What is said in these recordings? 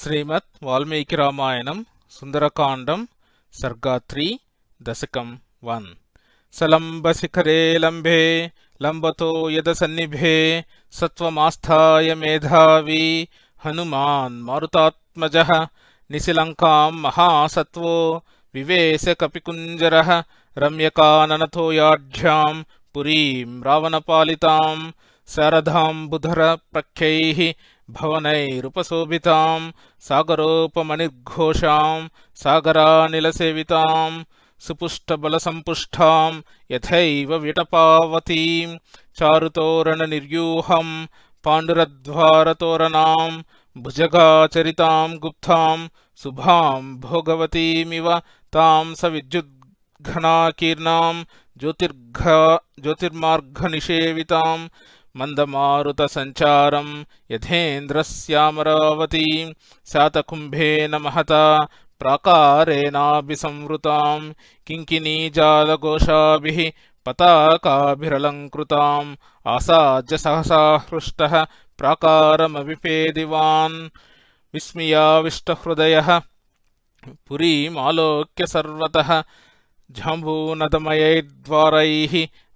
श्रीमत् वाल्मीकिरामायणम् सुन्दरकाण्डम् सर्गात्री दशकम् वन् सलम्बशिखरे लम्भे लम्बतो यदसन्निभे सत्त्वमास्थाय मेधावी मारुतात्मजः निशिलङ्काम् महासत्त्वो विवेशकपिकुञ्जरः रम्यकाननतो याढ्याम् पुरीं रावणपालिताम् शारधाम्बुधरप्रख्यैः भवनैरुपशोभिताम् सागरोपमणिर्घोषाम् सागरानिलसेविताम् सुपुष्टबलसम्पुष्टाम् यथैव विटपावतीम् चारुतोरणनिर्यूहम् पाण्डुरद्वारतोरणाम् भुजगाचरिताम् गुप्ताम् शुभाम् भोगवतीमिव ताम् विद्युद्घनाकीर्णाम् ज्योतिर्घ ज्योतिर्मार्घनिषेविताम् मन्दमारुतसञ्चारम् यथेन्द्रस्यामरावती स्यातकुम्भेन महता प्राकारेणाभिसंवृताम् किङ्किनीजालघोषाभिः पताकाभिरलङ्कृताम् आसाजसहसा हृष्टः प्राकारमभिपेदिवान् विस्मियाविष्टहृदयः पुरीमालोक्य सर्वतः झम्बूनदमयैर्द्वारैः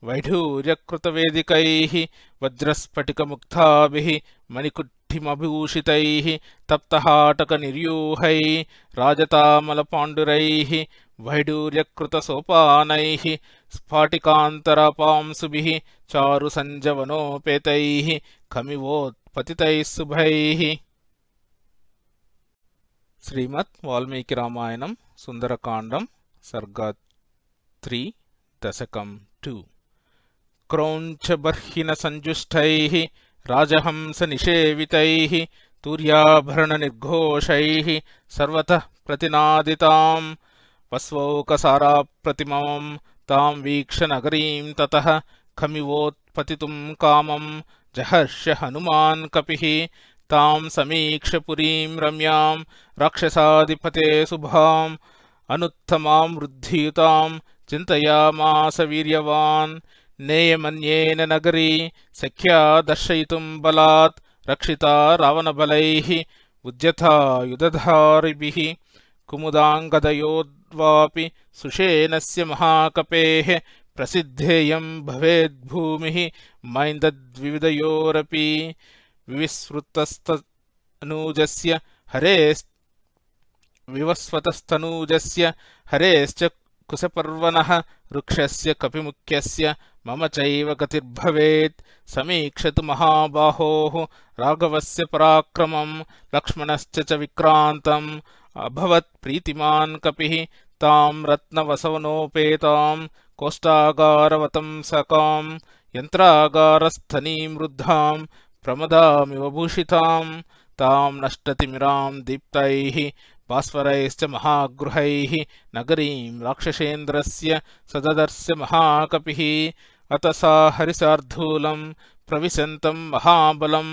వైఢూర్యకృతవేదికై వైఢూర్యకృతవేదికైः వజ్రస్ఫటికముక్తాభిः మణికుట్టిమభూషితైः తప్తహాటకనిర్యూహై రాజతామలపాండురైः వైఢూర్యకృతసోపానైः స్ఫాటికాంతరపాంసుభిः చారు కమివోత్పతితైः శుభైः శ్రీమద్ వాల్మీకి రామాయణం సుందరకాండం సర్గ త్రీ దశకం టూ क्रौञ्चबर्हिणसञ्जुष्ठैः राजहंसनिषेवितैः तूर्याभरणनिर्घोषैः सर्वतः प्रतिनादिताम् वस्वौकसाराप्रतिमाम् वीक्ष्य नगरीम् ततः खमिवोत्पतितुम् कामम् जहर्षहनुमान्कपिः ताम् समीक्षपुरीम् रम्याम् राक्षसाधिपते शुभाम् अनुत्तमाम् वृद्धियुताम् चिन्तयामास वीर्यवान् नेयमन्येन नगरी सख्या दर्शयितुम् बलात् रक्षिता रावणबलैः उद्यथायुधारिभिः कुमुदाङ्गदयोद्वापि सुषेणस्य महाकपेः प्रसिद्धेयं भवेद्भूमिः मैन्दद्विविधयोरपि हरेस् विवस्वतस्तनूजस्य हरेश्च कुशपर्वणः वृक्षस्य कपिमुख्यस्य मम चैव गतिर्भवेत् समीक्षतु महाबाहोः राघवस्य पराक्रमम् लक्ष्मणश्च च विक्रान्तम् प्रीतिमान् कपिः ताम् रत्नवसवनोपेताम् कोष्ठागारवतम् सकाम् यन्त्रागारस्थनीम् रुद्धाम् प्रमदामिव भूषिताम् ताम् नष्टतिमिराम् दीप्तैः भास्वरैश्च महागृहैः नगरीम् राक्षसेन्द्रस्य सददर्शमहाकपिः अत सा हरिसार्दूलम् प्रविशन्तम् महाबलम्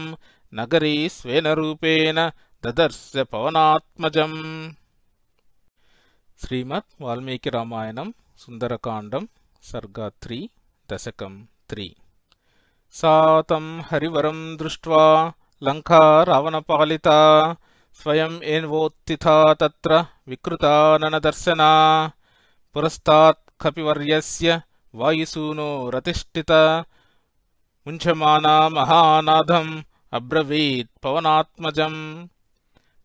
नगरी स्वेन रूपेण ददर्शपवनात्मजम् श्रीमत्वाल्मीकिरामायणम् सुन्दरकाण्डम् सर्गात्रि दशकम् त्री सा तम् हरिवरम् दृष्ट्वा लङ्का रावणपालिता स्वयम् एन्वोत्थिथा तत्र वायुसूनो रतिष्ठित पुरस्तात्खपिवर्यस्य वायुसूनोरतिष्ठितमुञ्छमाना महानाथम् पवनात्मजम्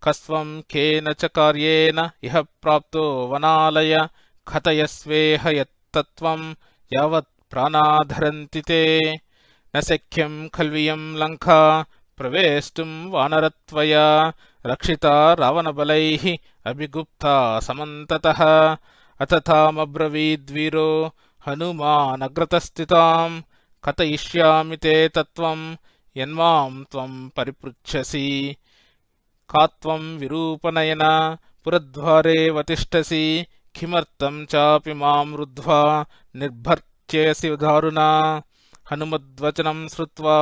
कस्वं केन च कार्येण इह प्राप्तो वनालय यावत् प्राणाधरन्ति ते न सख्यम् खल्वियम् लङ्खा प्रवेष्टुम् वानरत्वया रक्षिता रावणबलैः अभिगुप्ता समन्ततः तामब्रवीद्वीरो हनुमानग्रतस्थिताम् कथयिष्यामि ते तत्त्वम् यन्माम् त्वम् परिपृच्छसि का त्वम् पुरद्वारे वतिष्ठसि किमर्थम् चापि माम् रुद्ध्वा दारुणा हनुमद्वचनम् श्रुत्वा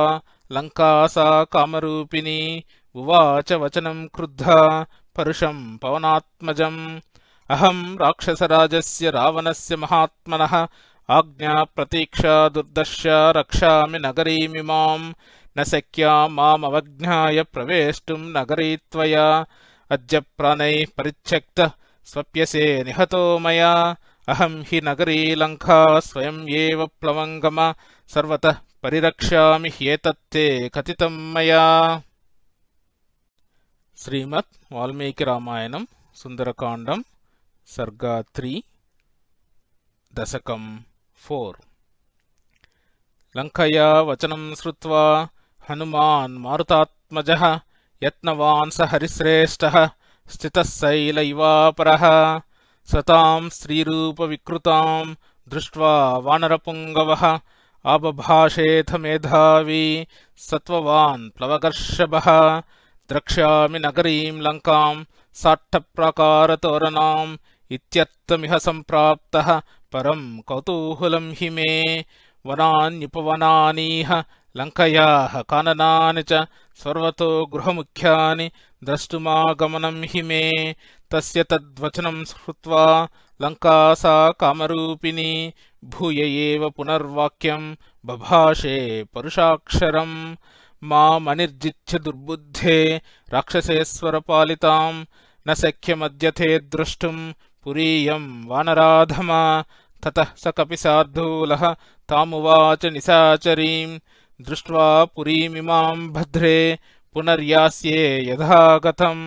लङ्का सा कामरूपिणी उवाच वचनम् क्रुद्ध परुषम् पवनात्मजम् अहम् राक्षसराजस्य रावणस्य महात्मनः आज्ञा प्रतीक्षा दुर्दश्या रक्षामि नगरीमिमाम् न शक्या मामवज्ञाय प्रवेष्टुम् नगरी त्वया अद्य प्राणैः परिच्छक्तः स्वप्यसे निहतो मया अहम् हि नगरी लङ्का स्वयम् एव प्लवङ्गम सर्वतः परिरक्षामि ह्येतत्ते कथितम् मया श्रीमत् सुन्दरकाण्डं सर्गा 3 दशकम् फोर् लङ्कया वचनं श्रुत्वा मारुतात्मजः यत्नवान् स हरिश्रेष्ठः स्थितः शैलयिवापरः सताम् स्त्रीरूपविकृताम् दृष्ट्वा वानरपुङ्गवः सत्ववान् सत्त्ववान्प्लवकर्षभः द्रक्ष्यामि नगरीम् लङ्काम् साट्टप्रकारतोरणाम् इत्यत्तमिह सम्प्राप्तः परम् कौतूहलम् हि मे वनान्युपवनानीह लङ्कयाः काननानि च सर्वतो गृहमुख्यानि द्रष्टुमागमनम् हि मे तस्य तद्वचनम् श्रुत्वा लङ्का सा कामरूपिणी भूय एव पुनर्वाक्यम् बभाषे परुषाक्षरम् मामनिर्जिच्छ दुर्बुद्धे राक्षसेश्वरपालिताम् न सख्यमद्यथे द्रष्टुम् पुरीयम् वानराधम ततः स तामुवाच निसाचरीम् दृष्ट्वा पुरीमिमाम् भद्रे पुनर्यास्ये यथागतम्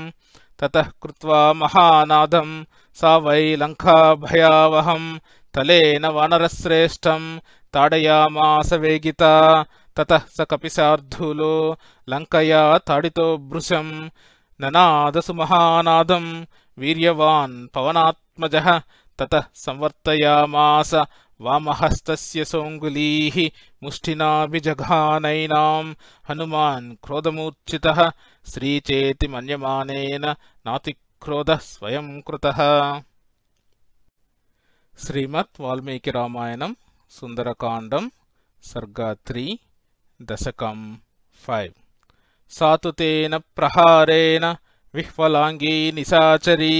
ततः कृत्वा महानादम् सा वै लङ्काभयावहम् तलेन वानरश्रेष्ठम् ताडयामासवेगिता తత స కపిశార్ధూలో లంకయా తాడితో భృశం ననాదసు మహానాదం వీర్యవాన్ పవనాత్మజ తత సంవర్తయామాస వామహస్తస్య సోంగులీః ముష్ఠినాభిజఘానైనాం హనుమాన్ క్రోధమూర్ఛిత శ్రీచేతి మన్యమానేన నాతిక్రోధः స్వయం కృత శ్రీమద్ వాల్మీకి రామాయణం సుందరకాండం సర్గా త్రీ दशकम् फैव् सा तु तेन प्रहारेण विह्वलाङ्गी निसाचरी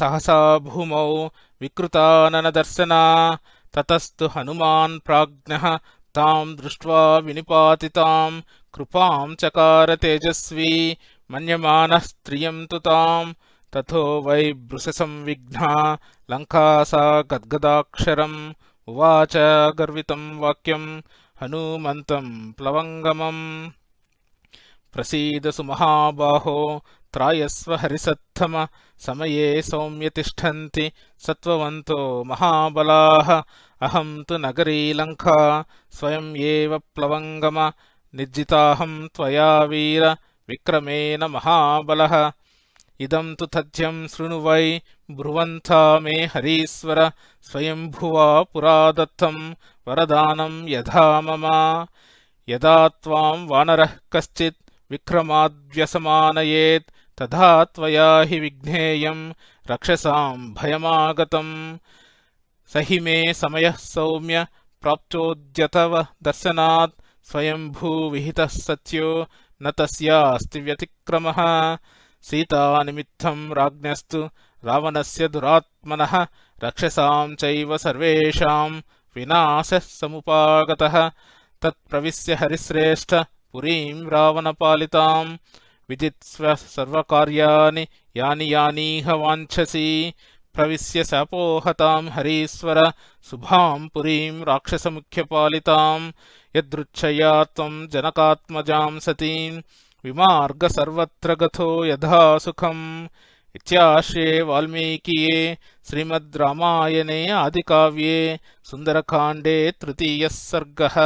सहसा भूमौ विकृताननदर्शना ततस्तु हनुमान् प्राज्ञः ताम् दृष्ट्वा विनिपातिताम् कृपाम् चकार तेजस्वी मन्यमानः स्त्रियम् तु ताम् तथो वै भृशसंविघ्ना लङ्का सा गद्गदाक्षरम् उवाच गर्वितम् वाक्यम् हनूमन्तम् प्लवङ्गमम् प्रसीदसु महाबाहो समये सौम्यतिष्ठन्ति सत्त्ववन्तो महाबलाः अहम् तु नगरी लङ्का स्वयम् एव प्लवङ्गम निर्जिताहम् त्वया वीर विक्रमेण महाबलः इदम् तु तथ्यम् शृणु वै ब्रुवन्था मे हरीश्वर स्वयम्भुवा पुरा दत्तम् वरदानम् यथा मम यदा त्वाम् वानरः कश्चित् विक्रमाद्व्यसमानयेत् तथा त्वया हि विघ्नेयम् रक्षसाम् भयमागतम् स हि मे समयः सौम्य प्राप्तोऽद्यतव दर्शनात् स्वयम्भूविहितः सत्यो न तस्यास्ति व्यतिक्रमः सीतानिमित्तम् राज्ञस्तु रावणस्य दुरात्मनः रक्षसाम् चैव सर्वेषाम् विनाशः समुपागतः तत्प्रविश्य हरिश्रेष्ठ पुरीम् रावणपालिताम् विजित्स्व सर्वकार्याणि यानि यानीह वाञ्छसी प्रविश्य सपोहताम् हरीश्वर सुभाम् पुरीम् राक्षसमुख्यपालिताम् यदृच्छया त्वम् जनकात्मजां सतीम् सर्वत्र गतो यथा सुखम् इत्याशये वाल्मीकिये रामायणे आदिकाव्ये सुन्दरकाण्डे तृतीयः